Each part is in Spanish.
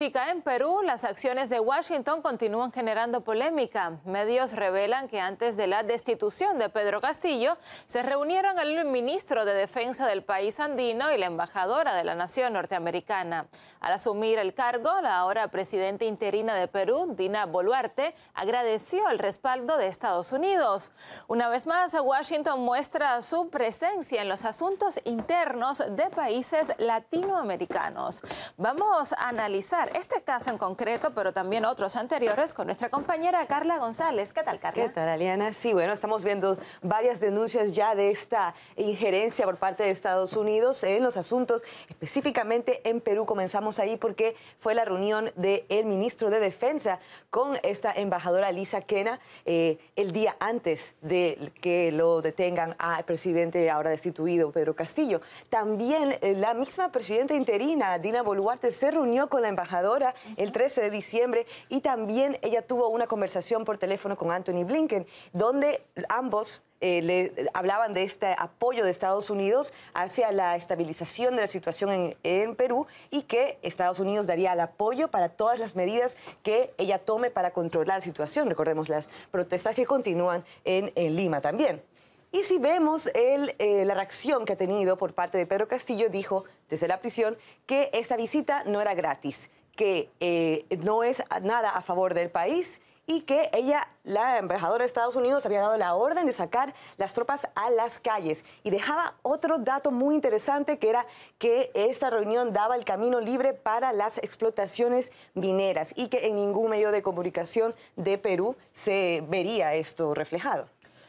En Perú, las acciones de Washington continúan generando polémica. Medios revelan que antes de la destitución de Pedro Castillo, se reunieron el ministro de Defensa del país andino y la embajadora de la nación norteamericana. Al asumir el cargo, la ahora presidenta interina de Perú, Dina Boluarte, agradeció el respaldo de Estados Unidos. Una vez más, Washington muestra su presencia en los asuntos internos de países latinoamericanos. Vamos a analizar este caso en concreto, pero también otros anteriores, con nuestra compañera Carla González. ¿Qué tal, Carla? ¿Qué tal, Aliana? Sí, bueno, estamos viendo varias denuncias ya de esta injerencia por parte de Estados Unidos en los asuntos, específicamente en Perú. Comenzamos ahí porque fue la reunión de el ministro de Defensa con esta embajadora Lisa Kena eh, el día antes de que lo detengan al presidente ahora destituido, Pedro Castillo. También eh, la misma presidenta interina, Dina Boluarte, se reunió con la embajadora el 13 de diciembre y también ella tuvo una conversación por teléfono con Anthony Blinken, donde ambos eh, le hablaban de este apoyo de Estados Unidos hacia la estabilización de la situación en, Perú y que Estados Unidos daría el apoyo para todas las medidas que ella tome para controlar la situación. Recordemos las protestas que continúan en, Lima también. Y si vemos el, eh, la reacción que ha tenido por parte de Pedro Castillo, dijo desde la prisión que esta visita no era gratis que eh, no es nada a favor del país y que ella, la embajadora de Estados Unidos, había dado la orden de sacar las tropas a las calles. Y dejaba otro dato muy interesante, que era que esta reunión daba el camino libre para las explotaciones mineras y que en ningún medio de comunicación de Perú se vería esto reflejado.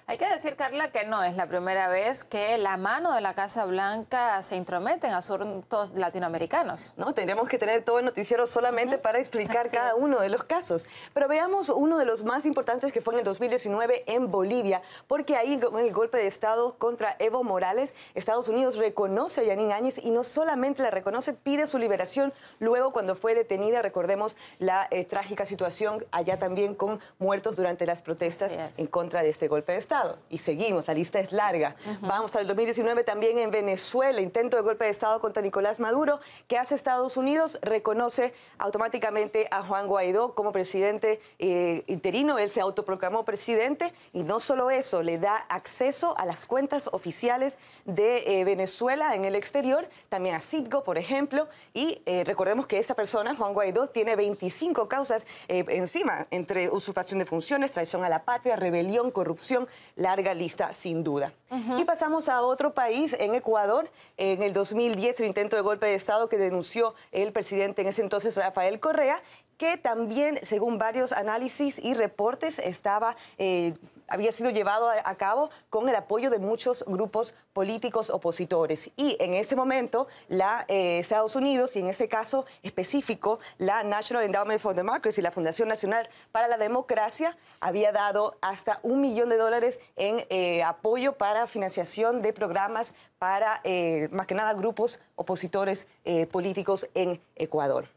Hay que decir, Carla, que no es la primera vez que la mano de la Casa Blanca se intromete en asuntos latinoamericanos. No, tendríamos que tener todo el noticiero solamente para explicar cada uno de los casos. Pero veamos uno de los más importantes que fue en el 2019 en Bolivia, porque ahí con el golpe de Estado contra Evo Morales, Estados Unidos reconoce a Yanin Áñez y no solamente la reconoce, pide su liberación luego cuando fue detenida, recordemos la eh, trágica situación allá también con muertos durante las protestas en contra de este golpe de Estado. Y seguimos, la lista es larga. Vamos al 2019 también en Venezuela, intento de golpe de Estado contra Nicolás Maduro, que hace Estados Unidos, reconoce automáticamente a Juan Guaidó como presidente eh, interino, él se autoproclamó presidente y no solo eso, le da acceso a las cuentas oficiales de eh, Venezuela en el exterior, también a Citgo, por ejemplo, y eh, recordemos que esa persona, Juan Guaidó, tiene 25 causas encima, entre usurpación de funciones, traición a la patria, rebelión, corrupción, larga lista sin duda. Y pasamos a otro país, en Ecuador, en el 2010, el intento de golpe de Estado que denunció el presidente en ese entonces, Rafael Correa, que también, según varios análisis y reportes, estaba, eh, había sido llevado a, cabo con el apoyo de muchos grupos políticos opositores. Y en ese momento, la eh, Estados Unidos, y en ese caso específico, la National Endowment for Democracy, la Fundación Nacional para la Democracia, había dado hasta un millón de dólares en eh, apoyo para financiación de programas para, eh, más que nada, grupos opositores eh, políticos en Ecuador.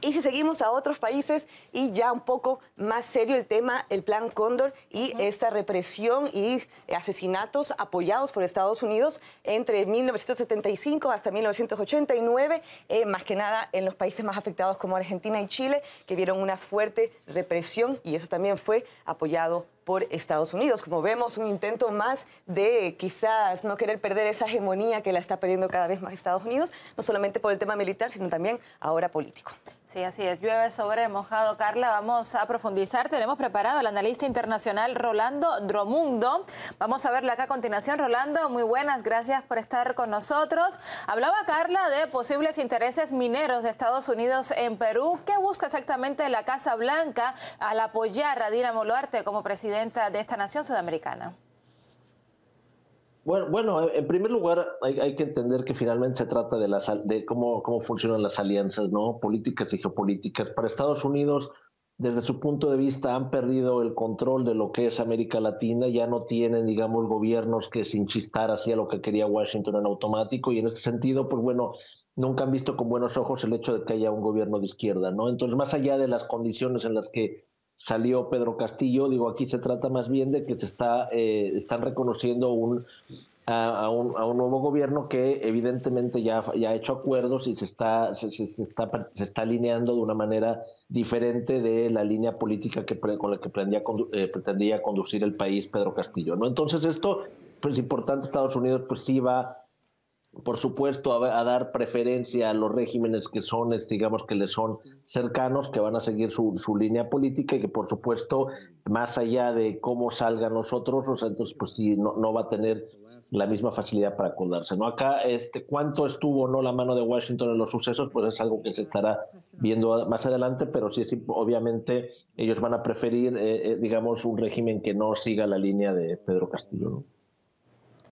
Y si seguimos a otros países y ya un poco más serio el tema, el plan Cóndor y esta represión y asesinatos apoyados por Estados Unidos entre 1975 hasta 1989, eh, más que nada en los países más afectados como Argentina y Chile, que vieron una fuerte represión y eso también fue apoyado por Estados Unidos. Como vemos, un intento más de quizás no querer perder esa hegemonía que la está perdiendo cada vez más Estados Unidos, no solamente por el tema militar, sino también ahora político. Sí, así es. Llueve sobre mojado, Carla. Vamos a profundizar. Tenemos preparado al analista internacional Rolando Dromundo. Vamos a verla acá a continuación. Rolando, muy buenas. Gracias por estar con nosotros. Hablaba Carla de posibles intereses mineros de Estados Unidos en Perú. ¿Qué busca exactamente la Casa Blanca al apoyar a Dina Moluarte como presidente? de esta nación sudamericana? Bueno, bueno, en primer lugar hay, que entender que finalmente se trata de, las, de cómo, cómo funcionan las alianzas ¿no? políticas y geopolíticas. Para Estados Unidos, desde su punto de vista, han perdido el control de lo que es América Latina, ya no tienen, digamos, gobiernos que sin chistar hacía lo que quería Washington en automático y en este sentido, pues bueno, nunca han visto con buenos ojos el hecho de que haya un gobierno de izquierda, ¿no? Entonces, más allá de las condiciones en las que salió Pedro Castillo. Digo, aquí se trata más bien de que se está, eh, están reconociendo un, a, un, nuevo gobierno que evidentemente ya, ha hecho acuerdos y se está, se, está, se está alineando de una manera diferente de la línea política que, con la que eh, pretendía, conducir el país Pedro Castillo. ¿no? Entonces esto, pues importante, Estados Unidos pues sí va por supuesto, a, dar preferencia a los regímenes que son, este, digamos, que les son cercanos, que van a seguir su, línea política y que, por supuesto, más allá de cómo salgan los otros, o entonces, pues sí, no, no va a tener la misma facilidad para acordarse. ¿no? Acá, este, cuánto estuvo no la mano de Washington en los sucesos, pues es algo que se estará viendo más adelante, pero sí, obviamente ellos van a preferir, eh, eh, digamos, un régimen que no siga la línea de Pedro Castillo. ¿no?